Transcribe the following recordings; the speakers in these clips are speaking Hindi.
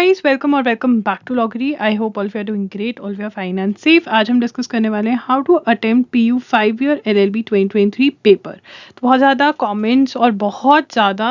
गाइस वेलकम और welcome back to Logary I hope all are doing great all are fine and safe आज हम डिस्कस करने वाले हैं how to attempt P U five year L L B twenty twenty three paper तो बहुत ज़्यादा कमेंट्स और बहुत ज़्यादा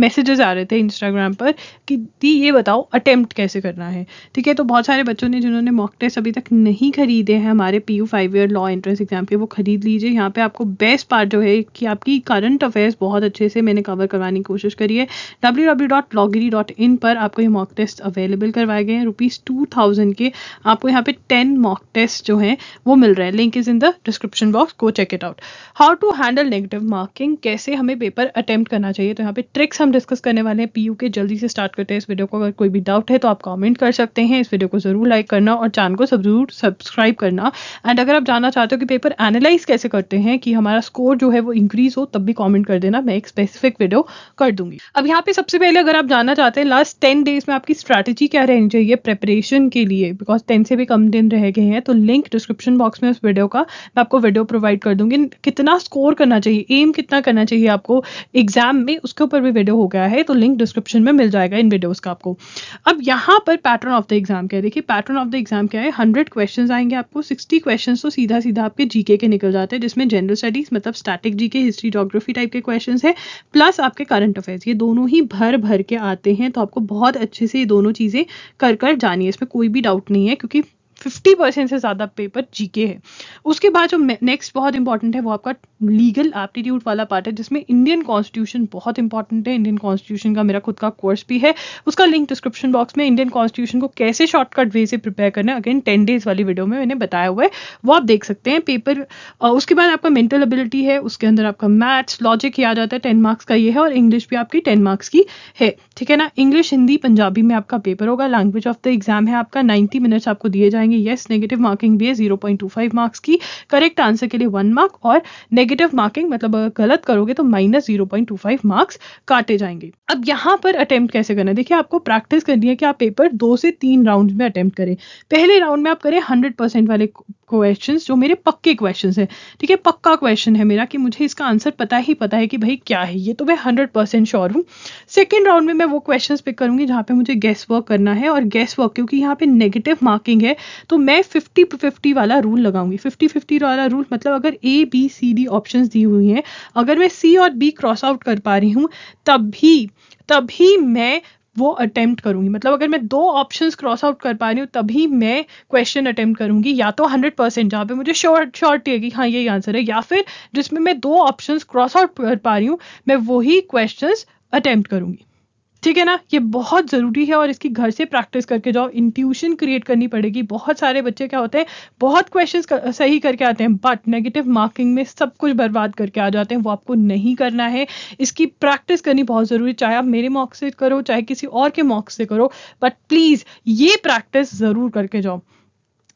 मैसेजेस आ रहे थे इंस्टाग्राम पर कि दी ये बताओ अटेम्प्ट कैसे करना है ठीक है तो बहुत सारे बच्चों ने जिन्होंने मॉक टेस्ट अभी तक नहीं खरीदे हैं हमारे P U five year law entrance exam के वो खरीद लीजिए यहाँ पे आपको बेस्ट पार्ट जो है कि आपकी करंट अफेयर्स बहुत अच्छे से मैंने कवर करवाने की कोशिश करी है W W dot Logary dot in पर आपको ये मॉक टेस्ट अवेलेबल करवाए गए हैं रुपीज़ टू थाउजेंड के आपको यहाँ पे टेन मॉक टेस्ट जो हैं वो मिल रहे हैं link is in the description box go check it out how to handle negative marking कैसे हमें पेपर अटैम्प्ट करना चाहिए तो यहाँ पे ट्रिक्स हम डिस्कस करने वाले हैं पीयू के जल्दी से स्टार्ट करते हैं इस वीडियो को अगर कोई भी डाउट है तो आप कमेंट कर सकते हैं इस वीडियो को जरूर लाइक करना और चैनल को जरूर सब्सक्राइब करना एंड अगर आप जानना चाहते हो कि पेपर एनालाइज कैसे करते हैं कि हमारा स्कोर जो है वो इंक्रीज हो तब भी कॉमेंट कर देना मैं एक स्पेसिफिक वीडियो कर दूंगी अब यहाँ पे सबसे पहले अगर आप जानना चाहते हैं लास्ट टेन डेज में आपकी स्ट्रैटेजी क्या रहनी चाहिए प्रेपरेशन के लिए बिकॉज टेन से भी कम दिन रह गए हैं तो लिंक डिस्क्रिप्शन बॉक्स में उस वीडियो का मैं आपको वीडियो प्रोवाइड कर दूंगी कितना स्कोर करना चाहिए एम कितना करना चाहिए आपको एग्जाम में उसके ऊपर भी वीडियो वीडियो हो गया है तो लिंक डिस्क्रिप्शन में मिल जाएगा इन वीडियोज़ का आपको अब यहाँ पर पैटर्न ऑफ द एग्जाम क्या है देखिए पैटर्न ऑफ द एग्जाम क्या है हंड्रेड क्वेश्चन आएंगे आपको सिक्सटी क्वेश्चन तो सीधा सीधा आपके जीके के निकल जाते हैं जिसमें जनरल स्टडीज मतलब static GK history geography type के क्वेश्चन है प्लस आपके करंट अफेयर्स ये दोनों ही भर भर के आते हैं तो आपको बहुत अच्छे से ये दोनों चीज़ें कर कर जानी है इसमें कोई भी डाउट नहीं है क्योंकि फिफ्टी परसेंट से ज़्यादा पेपर जीके है उसके बाद जो नेक्स्ट बहुत इंपॉर्टेंट है वो आपका लीगल एप्टीट्यूड वाला पार्ट है जिसमें इंडियन कॉन्स्टिट्यूशन बहुत इंपॉर्टेंट है इंडियन कॉन्स्टिट्यूशन का मेरा खुद का कोर्स भी है उसका लिंक डिस्क्रिप्शन बॉक्स में इंडियन कॉन्स्टिट्यूशन को कैसे शॉर्टकट वे से प्रिपेयर करना है अगेन टेन डेज वाली वीडियो में मैंने बताया हुआ है वो आप देख सकते हैं पेपर उसके बाद आपका मेंटल एबिलिटी है उसके अंदर आपका मैथ्स लॉजिक याद आता जाता है टेन मार्क्स का ये है और इंग्लिश भी आपकी टेन मार्क्स की है ठीक है ना इंग्लिश हिंदी पंजाबी में आपका पेपर होगा लैंग्वेज ऑफ द एग्जाम है आपका 90 मिनट्स आपको दिए जाएंगे येस नेगेटिव मार्किंग भी है जीरो मार्क्स की करेक्ट आंसर के लिए वन मार्क और नेगेटिव मार्किंग मतलब अगर गलत करोगे तो माइनस जीरो मार्क्स काटे जाएंगे अब यहाँ पर अटैम्प्ट कैसे करना है देखिए आपको प्रैक्टिस करनी है कि आप पेपर दो से तीन राउंड में अटैम्प्ट करें पहले राउंड में आप करें हंड्रेड वाले क्वेश्चंस जो मेरे पक्के क्वेश्चंस हैं ठीक है पक्का क्वेश्चन है मेरा कि मुझे इसका आंसर पता ही पता है कि भाई क्या है ये तो मैं हंड्रेड परसेंट श्योर हूँ सेकेंड राउंड में मैं वो क्वेश्चंस पिक करूंगी जहाँ पे मुझे गेस वर्क करना है और गेस वर्क क्योंकि यहाँ पे नेगेटिव मार्किंग है तो मैं फिफ्टी फिफ्टी वाला रूल लगाऊंगी फिफ्टी फिफ्टी वाला रूल मतलब अगर A B C D option दी हुई हैं अगर मैं सी और बी क्रॉस आउट कर पा रही हूँ तब भी तभी मैं वो अटेम्प्ट करूंगी मतलब अगर मैं दो ऑप्शन क्रॉस आउट कर पा रही हूँ तभी मैं क्वेश्चन अटेम्प्ट करूंगी या तो हंड्रेड परसेंट जहाँ पे मुझे शॉर्ट शॉर्ट ये कि हाँ यही आंसर है या फिर जिसमें मैं दो ऑप्शन क्रॉस आउट कर पा रही हूँ मैं वही क्वेश्चन अटेम्प्ट करूंगी ठीक है ना ये बहुत ज़रूरी है और इसकी घर से प्रैक्टिस करके जाओ इंट्यूशन क्रिएट करनी पड़ेगी बहुत सारे बच्चे क्या होते हैं बहुत क्वेश्चन सही करके आते हैं बट नेगेटिव मार्किंग में सब कुछ बर्बाद करके आ जाते हैं वो आपको नहीं करना है इसकी प्रैक्टिस करनी बहुत ज़रूरी चाहे आप मेरे मॉक से करो चाहे किसी और के मॉक से करो बट प्लीज़ ये प्रैक्टिस ज़रूर करके जाओ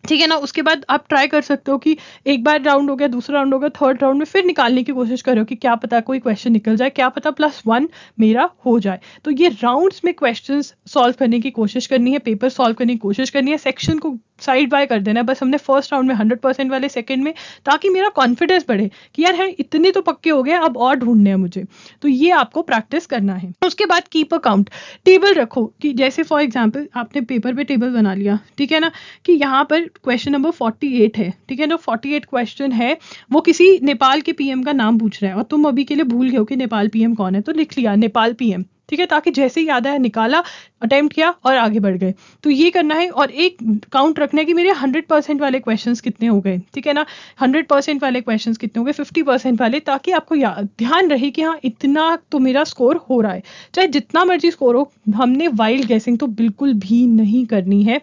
ठीक है ना उसके बाद आप ट्राई कर सकते हो कि एक बार राउंड हो गया दूसरा राउंड हो गया थर्ड राउंड में फिर निकालने की कोशिश करो कि क्या पता कोई क्वेश्चन निकल जाए क्या पता प्लस वन मेरा हो जाए तो ये राउंड्स में क्वेश्चंस सॉल्व करने की कोशिश करनी है पेपर सॉल्व करने की कोशिश करनी है सेक्शन को साइड बाय कर देना है बस हमने फर्स्ट राउंड में हंड्रेड परसेंट वाले सेकंड में ताकि मेरा कॉन्फिडेंस बढ़े कि यार है इतने तो पक्के हो गए अब और ढूंढने हैं मुझे तो ये आपको प्रैक्टिस करना है उसके बाद कीप अकाउंट टेबल रखो कि जैसे फॉर एग्जाम्पल आपने पेपर पे टेबल बना लिया ठीक है ना कि यहाँ पर क्वेश्चन नंबर फोर्टी है ठीक है ना फोर्टी क्वेश्चन है वो किसी नेपाल के पीएम का नाम पूछ रहा है और तुम अभी के लिए भूल गए हो कि नेपाल पीएम कौन है तो लिख लिया नेपाल पीएम ठीक है ताकि जैसे ही याद आया निकाला अटेम्प्ट किया और आगे बढ़ गए तो ये करना है और एक काउंट रखना है कि मेरे हंड्रेड परसेंट वाले क्वेश्चन कितने हो गए ठीक है ना हंड्रेड परसेंट वाले क्वेश्चन कितने हो गए फिफ्टी परसेंट वाले ताकि आपको ध्यान रहे कि हाँ इतना तो मेरा स्कोर हो रहा है चाहे जितना मर्जी स्कोर हो हमने वाइल्ड गैसिंग तो बिल्कुल भी नहीं करनी है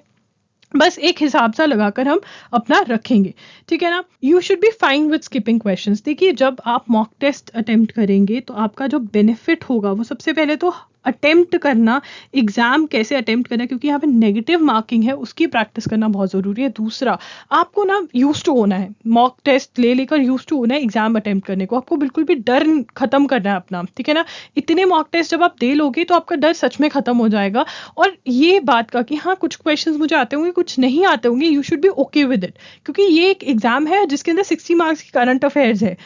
बस एक हिसाब सा लगाकर हम अपना रखेंगे ठीक है ना you should be fine with skipping questions देखिए जब आप मॉक टेस्ट अटेम्प्ट करेंगे तो आपका जो बेनिफिट होगा वो सबसे पहले तो अटेम्प्ट करना एग्ज़ाम कैसे अटेम्प्ट करना क्योंकि यहाँ पे नेगेटिव मार्किंग है उसकी प्रैक्टिस करना बहुत ज़रूरी है दूसरा आपको ना यूज टू होना है मॉक टेस्ट ले लेकर यूज टू होना है एग्ज़ाम अटेम्प्ट करने को आपको बिल्कुल भी डर खत्म करना है अपना ठीक है ना इतने मॉक टेस्ट जब आप दे लोगे तो आपका डर सच में ख़त्म हो जाएगा और ये बात का कि हाँ कुछ क्वेश्चन मुझे आते होंगे कुछ नहीं आते होंगे you should be okay with it क्योंकि ये एक एग्ज़ाम है जिसके अंदर सिक्सटी मार्क्स की करंट अफेयर्स है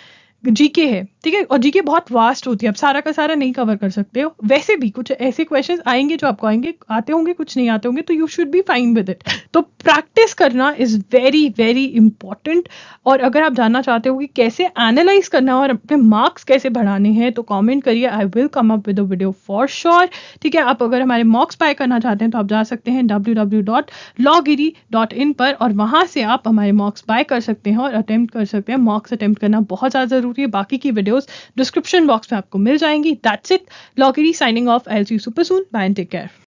जीके है ठीक है और जीके बहुत वास्ट होती है आप सारा का सारा नहीं कवर कर सकते हो वैसे भी कुछ ऐसे क्वेश्चन आएंगे जो आपको आएंगे आते होंगे कुछ नहीं आते होंगे तो you should be fine with it तो प्रैक्टिस करना इज वेरी वेरी इंपॉर्टेंट और अगर आप जानना चाहते हो कि कैसे एनालाइज करना और अपने मार्क्स कैसे बढ़ाने हैं तो कॉमेंट करिए I will come up with video for sure ठीक है आप अगर हमारे मार्क्स बाय करना चाहते हैं तो आप जा सकते हैं डब्ल्यू पर और वहाँ से आप हमारे मार्क्स बाय कर सकते हैं और अटैम्प्ट कर सकते हैं मार्क्स अटेम्प्ट करना बहुत ज़्यादा जरूरी जरूरी है बाकी की वीडियोस डिस्क्रिप्शन बॉक्स में आपको मिल जाएंगी that's it Logary signing off I'll see super soon bye take care